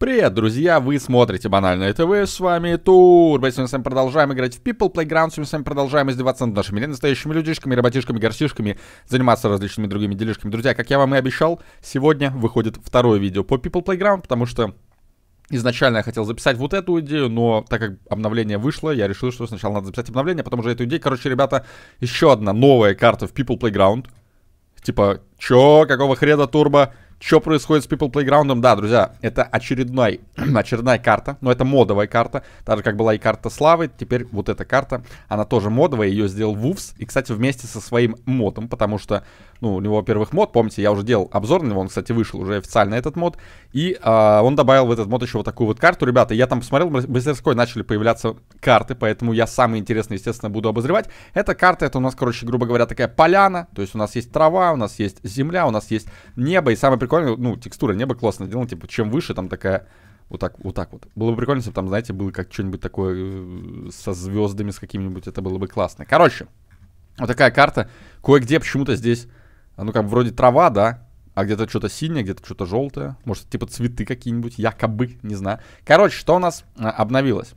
Привет, друзья! Вы смотрите Банальное ТВ, с вами Тур. Мы с вами продолжаем играть в People Playground, сегодня с вами продолжаем издеваться над нашими настоящими людишками, работишками, горшишками, заниматься различными другими делишками. Друзья, как я вам и обещал, сегодня выходит второе видео по People Playground, потому что Изначально я хотел записать вот эту идею, но так как обновление вышло, я решил, что сначала надо записать обновление, а потом уже эту идею. Короче, ребята, еще одна новая карта в People Playground. Типа, чё, какого хрена турбо? Что происходит с People Playground? Да, друзья, это очередной, очередная карта, но это модовая карта. Так же, как была и карта Славы, теперь вот эта карта, она тоже модовая, ее сделал Вувс. И, кстати, вместе со своим модом, потому что, ну, у него, во-первых, мод, помните, я уже делал обзор на него, он, кстати, вышел уже официально, этот мод. И э, он добавил в этот мод еще вот такую вот карту. Ребята, я там посмотрел, в мастерской начали появляться карты, поэтому я самый интересный, естественно, буду обозревать. Эта карта, это у нас, короче, грубо говоря, такая поляна, то есть у нас есть трава, у нас есть земля, у нас есть небо, и самое прикольно, ну, текстура неба классно сделана, типа, чем выше, там такая вот так, вот так вот. Было бы прикольно, если бы там, знаете, было как что-нибудь такое э, со звездами, с какими нибудь это было бы классно. Короче, вот такая карта. Кое-где почему-то здесь, а, ну, как вроде трава, да, а где-то что-то синее, где-то что-то желтое. Может, типа цветы какие-нибудь, якобы, не знаю. Короче, что у нас а, обновилось?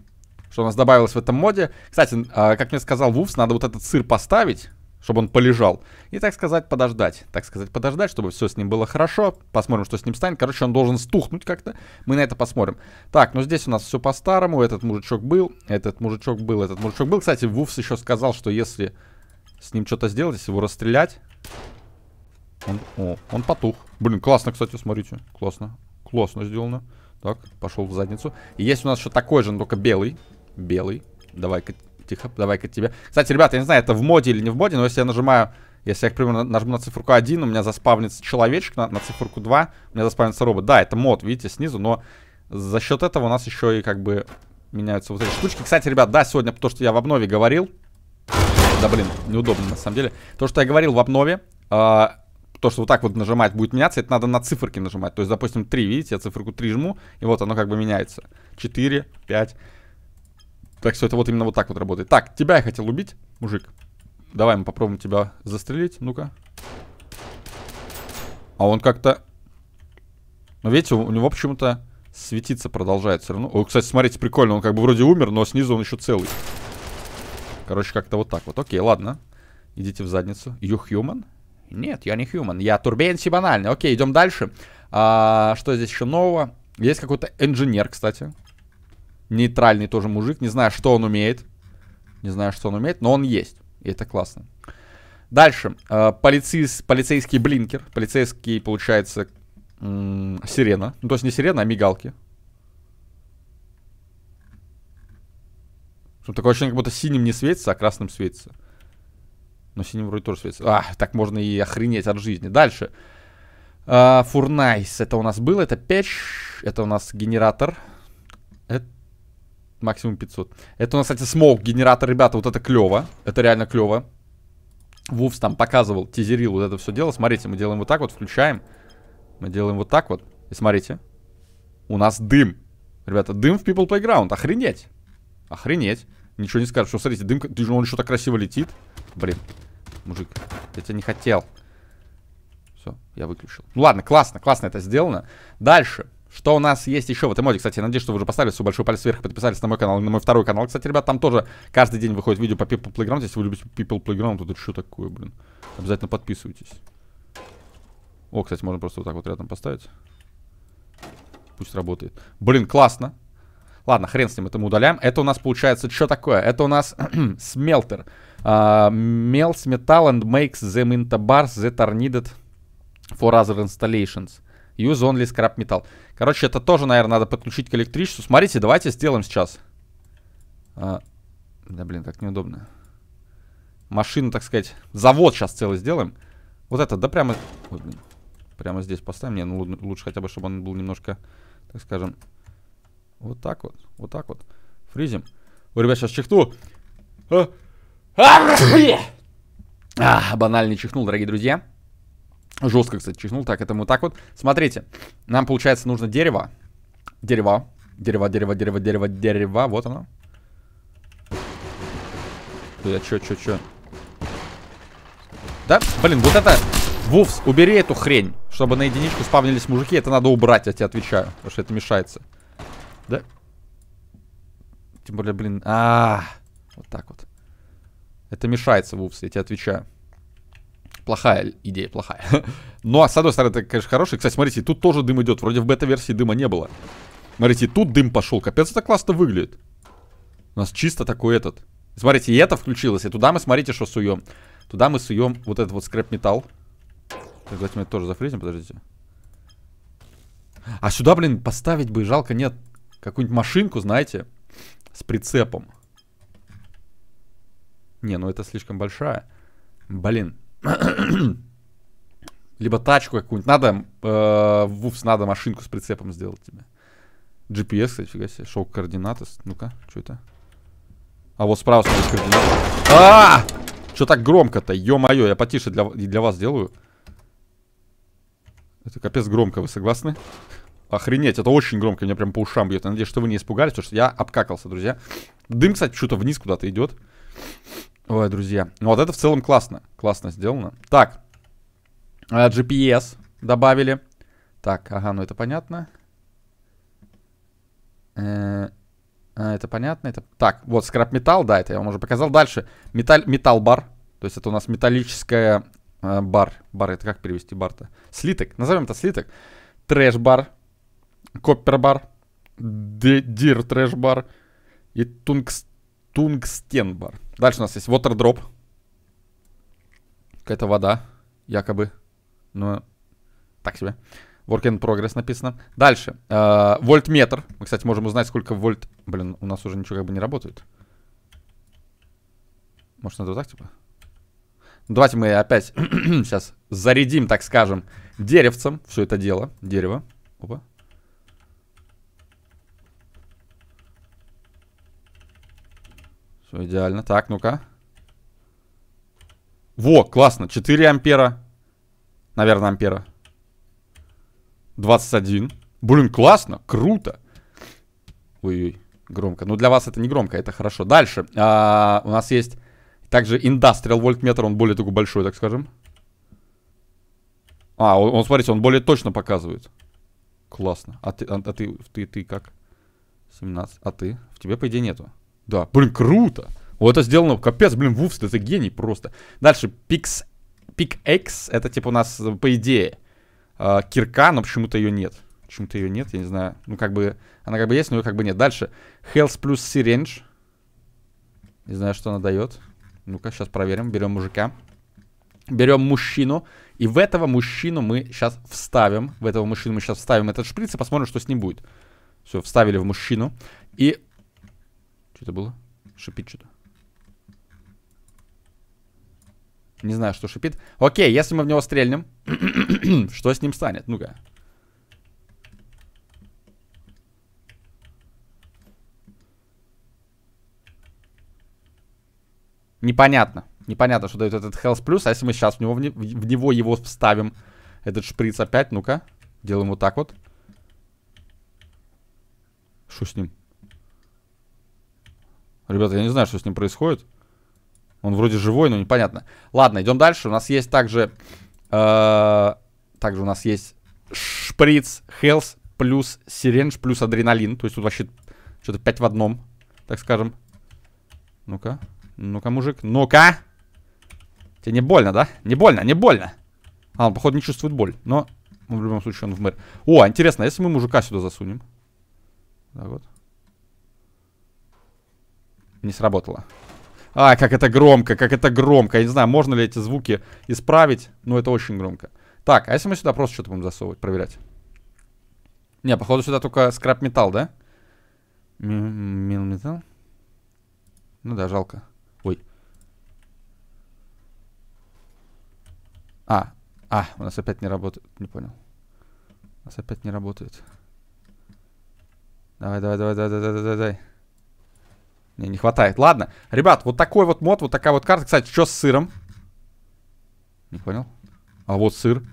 Что у нас добавилось в этом моде? Кстати, а, как мне сказал Вувс, надо вот этот сыр поставить чтобы он полежал. И, так сказать, подождать. Так сказать, подождать, чтобы все с ним было хорошо. Посмотрим, что с ним станет. Короче, он должен стухнуть как-то. Мы на это посмотрим. Так, ну здесь у нас все по-старому. Этот мужичок был, этот мужичок был, этот мужичок был. Кстати, Вуфс еще сказал, что если с ним что-то сделать, если его расстрелять... Он, о, он потух. Блин, классно, кстати, смотрите. Классно. Классно сделано. Так, пошел в задницу. И есть у нас еще такой же, но только белый. Белый. Давай-ка тихо, давай-ка тебе. Кстати, ребята, я не знаю, это в моде или не в моде, но если я нажимаю... Если я, к примеру, нажму на циферку 1, у меня заспавнится человечек, на, на циферку 2 у меня заспавнится робот. Да, это мод, видите, снизу, но за счет этого у нас еще и как бы меняются вот эти штучки. Кстати, ребят, да, сегодня то, что я в обнове говорил, да, блин, неудобно на самом деле. То, что я говорил в обнове, э, то, что вот так вот нажимать будет меняться, это надо на циферки нажимать. То есть, допустим, 3, видите, я циферку 3 жму, и вот оно как бы меняется. 4, 5... Так что это вот именно вот так вот работает. Так, тебя я хотел убить, мужик. Давай мы попробуем тебя застрелить. Ну-ка. А он как-то... Ну, видите, у него почему-то светиться продолжает все равно. О, кстати, смотрите, прикольно. Он как бы вроде умер, но снизу он еще целый. Короче, как-то вот так вот. Окей, ладно. Идите в задницу. You human? Нет, я не human. Я турбенси банальный. Окей, идем дальше. А, что здесь еще нового? Есть какой-то инженер, кстати. Нейтральный тоже мужик. Не знаю, что он умеет. Не знаю, что он умеет, но он есть. И это классно. Дальше. Э, полицейс, полицейский блинкер. Полицейский, получается, сирена. Ну, то есть не сирена, а мигалки. Что такое ощущение, как будто синим не светится, а красным светится. Но синим вроде тоже светится. А, так можно и охренеть от жизни. Дальше. А, Фурнайс. Uh, это у нас было. Это печь. Это у нас генератор. Максимум 500. Это у нас, кстати, смог генератор, ребята. Вот это клево. Это реально клево. Вувс там показывал, тизерил вот это все дело. Смотрите, мы делаем вот так вот, включаем. Мы делаем вот так вот. И смотрите. У нас дым. Ребята, дым в People Playground. Охренеть. Охренеть. Ничего не скажешь. Что, смотрите, дым... Он что-то красиво летит. Блин. Мужик, я тебя не хотел. Все, я выключил. Ну ладно, классно, классно это сделано. Дальше. Что у нас есть еще в этом моде? Кстати, я надеюсь, что вы уже поставили свой большой палец вверх, подписались на мой канал, на мой второй канал. Кстати, ребят, там тоже каждый день выходит видео по People Playground. Если вы любите People Playground, то тут что такое, блин? Обязательно подписывайтесь. О, кстати, можно просто вот так вот рядом поставить. Пусть работает. Блин, классно. Ладно, хрен с ним, это мы удаляем. Это у нас получается что такое? Это у нас смелтер. Uh, а, melts metal and makes them into bars that are needed for other installations. Use only scrap metal. Короче, это тоже, наверное, надо подключить к электричеству. Смотрите, давайте сделаем сейчас. А, да, блин, как неудобно. Машину, так сказать. Завод сейчас целый сделаем. Вот это, да, прямо... Ой, блин. Прямо здесь поставим. Не, ну лучше хотя бы, чтобы он был немножко, так скажем... Вот так вот. Вот так вот. Фризим. Ой, ребят, сейчас чихну. А, а, а банально чихнул, дорогие друзья. Жестко, кстати, чихнул. Так, это мы так вот. Смотрите, нам, получается, нужно дерево. Дерево. Дерево, дерево, дерево, дерево, дерево. Вот оно. Да, э, чё, чё, чё? Да, блин, вот это... Вувс, убери эту хрень. Чтобы на единичку спавнились мужики, это надо убрать, я тебе отвечаю. Потому что это мешается. Да? Тем более, блин... А, -а, -а, -а. Вот так вот. Это мешается, Вувс, я тебе отвечаю плохая идея, плохая. Но, с одной стороны, это, конечно, хорошая. Кстати, смотрите, тут тоже дым идет. Вроде в бета-версии дыма не было. Смотрите, тут дым пошел. Капец, это классно выглядит. У нас чисто такой этот. Смотрите, и это включилось. И туда мы, смотрите, что суем. Туда мы суем вот этот вот скрэп-металл. Так, давайте мы это тоже зафризим, подождите. А сюда, блин, поставить бы жалко, нет. Какую-нибудь машинку, знаете, с прицепом. Не, ну это слишком большая. Блин, Либо тачку какую-нибудь. Надо, э, вупс, надо машинку с прицепом сделать тебе. GPS, кстати, фига себе. Шоу координаты. Ну-ка, что это? А вот справа смотри координаты. А! -а, -а! Что так громко-то? Ё-моё, я потише для, для вас делаю. Это капец громко, вы согласны? Охренеть, это очень громко, меня прям по ушам бьет. Я надеюсь, что вы не испугались, потому что я обкакался, друзья. Дым, кстати, что-то вниз куда-то идет. Ой, друзья. Ну вот это в целом классно. Классно сделано. Так. Э, GPS добавили. Так, ага, ну это понятно. Э, а, это понятно. Это... Так, вот скрап металл, да, это я вам уже показал. Дальше. Металл, металл бар. То есть это у нас металлическая э, бар. Бар, это как перевести бар-то? Слиток. Назовем это слиток. Трэш-бар. Коппер-бар. Дир-трэш-бар. И тунгст Тунгстенбар. Дальше у нас есть Water Какая-то вода, якобы. Ну, так себе. Work in progress написано. Дальше. Э, вольтметр. Мы, кстати, можем узнать, сколько вольт... Блин, у нас уже ничего как бы не работает. Может, надо вот так, типа? Ну, давайте мы опять сейчас зарядим, так скажем, деревцем все это дело. Дерево. Опа. Все идеально. Так, ну-ка. Во, классно. 4 ампера. Наверное, ампера. 21. Блин, классно. Круто. Ой-ой, громко. Ну, для вас это не громко, это хорошо. Дальше. А, у нас есть также Industrial вольтметр. Он более такой большой, так скажем. А, он, он смотрите, он более точно показывает. Классно. А ты, а, а ты, ты, ты как? 17. А ты? В тебе, по идее, нету. Да, блин, круто. Вот это сделано, капец, блин, вуфс это гений просто. Дальше, Pix, PixX, это типа у нас, по идее, а, кирка, но почему-то ее нет. Почему-то ее нет, я не знаю. Ну, как бы, она как бы есть, но ее как бы нет. Дальше, Health плюс Syringe. Не знаю, что она дает. Ну-ка, сейчас проверим. Берем мужика. Берем мужчину. И в этого мужчину мы сейчас вставим. В этого мужчину мы сейчас вставим этот шприц и посмотрим, что с ним будет. Все, вставили в мужчину. И что это было? Шипит что-то. Не знаю, что шипит. Окей, если мы в него стрельнем, что с ним станет? Ну-ка. Непонятно. Непонятно, что дает этот Health плюс. А если мы сейчас в него, в него его вставим, этот шприц опять, ну-ка. Делаем вот так вот. Что с ним? Ребята, я не знаю, что с ним происходит. Он вроде живой, но непонятно. Ладно, идем дальше. У нас есть также... Э, также у нас есть шприц, хелс, плюс сиренж, плюс адреналин. То есть тут вообще что-то 5 в одном, так скажем. Ну-ка, ну-ка, мужик, ну-ка. Тебе не больно, да? Не больно, не больно. А, он, походу, не чувствует боль, но в любом случае он в мэр. О, интересно, а если мы мужика сюда засунем? Так вот. Не сработало. А, как это громко, как это громко. Я не знаю, можно ли эти звуки исправить, но это очень громко. Так, а если мы сюда просто что-то будем засовывать, проверять? Не, походу сюда только скрап-металл, да? Мил-металл? Ну да, жалко. Ой. А, а, у нас опять не работает. Не понял. У нас опять не работает. Давай, давай, давай, давай, давай, давай, давай. Мне не хватает. Ладно. Ребят, вот такой вот мод, вот такая вот карта. Кстати, что с сыром? Не понял. А вот сыр.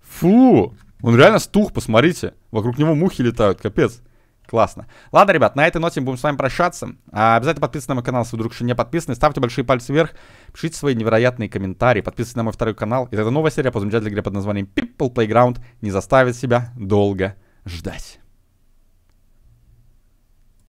Фу! Он реально стух, посмотрите. Вокруг него мухи летают, капец. Классно. Ладно, ребят, на этой ноте мы будем с вами прощаться. А, обязательно подписывайтесь на мой канал, если вы вдруг еще не подписаны. Ставьте большие пальцы вверх, пишите свои невероятные комментарии, подписывайтесь на мой второй канал. И тогда новая серия по замечательной игре под названием People Playground не заставит себя долго ждать.